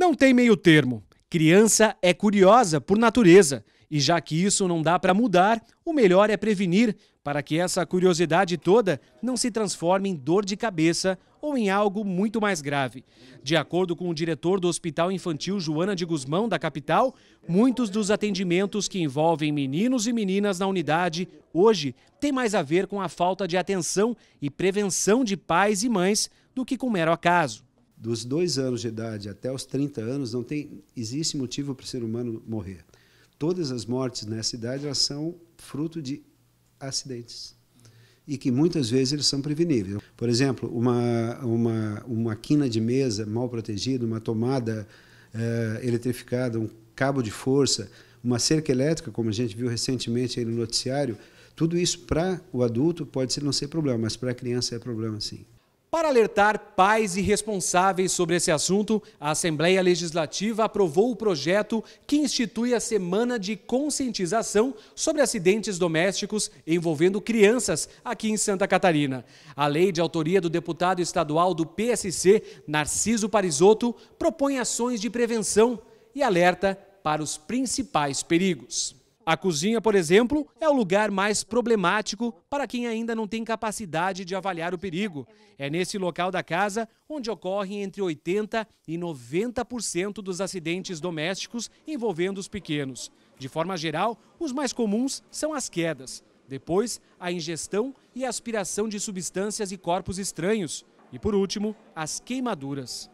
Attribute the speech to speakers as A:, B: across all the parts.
A: Não tem meio termo. Criança é curiosa por natureza, e já que isso não dá para mudar, o melhor é prevenir para que essa curiosidade toda não se transforme em dor de cabeça ou em algo muito mais grave. De acordo com o diretor do Hospital Infantil Joana de Guzmão, da capital, muitos dos atendimentos que envolvem meninos e meninas na unidade hoje têm mais a ver com a falta de atenção e prevenção de pais e mães do que com mero acaso
B: dos dois anos de idade até os 30 anos, não tem, existe motivo para o ser humano morrer. Todas as mortes nessa idade elas são fruto de acidentes e que muitas vezes eles são preveníveis. Por exemplo, uma, uma, uma quina de mesa mal protegida, uma tomada eh, eletrificada, um cabo de força, uma cerca elétrica, como a gente viu recentemente no noticiário, tudo isso para o adulto pode ser, não ser problema, mas para a criança é problema sim.
A: Para alertar pais e responsáveis sobre esse assunto, a Assembleia Legislativa aprovou o projeto que institui a Semana de Conscientização sobre Acidentes Domésticos envolvendo crianças aqui em Santa Catarina. A lei de autoria do deputado estadual do PSC, Narciso Parisotto, propõe ações de prevenção e alerta para os principais perigos. A cozinha, por exemplo, é o lugar mais problemático para quem ainda não tem capacidade de avaliar o perigo. É nesse local da casa onde ocorrem entre 80% e 90% dos acidentes domésticos envolvendo os pequenos. De forma geral, os mais comuns são as quedas, depois, a ingestão e aspiração de substâncias e corpos estranhos, e por último, as queimaduras.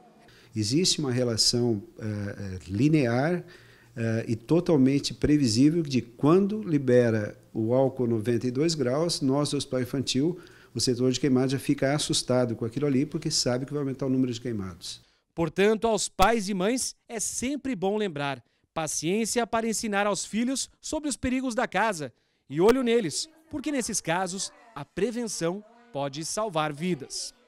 B: Existe uma relação uh, linear Uh, e totalmente previsível de quando libera o álcool 92 graus, nós, hospital infantil, o setor de queimados já fica assustado com aquilo ali, porque sabe que vai aumentar o número de queimados.
A: Portanto, aos pais e mães é sempre bom lembrar: paciência para ensinar aos filhos sobre os perigos da casa e olho neles, porque nesses casos a prevenção pode salvar vidas.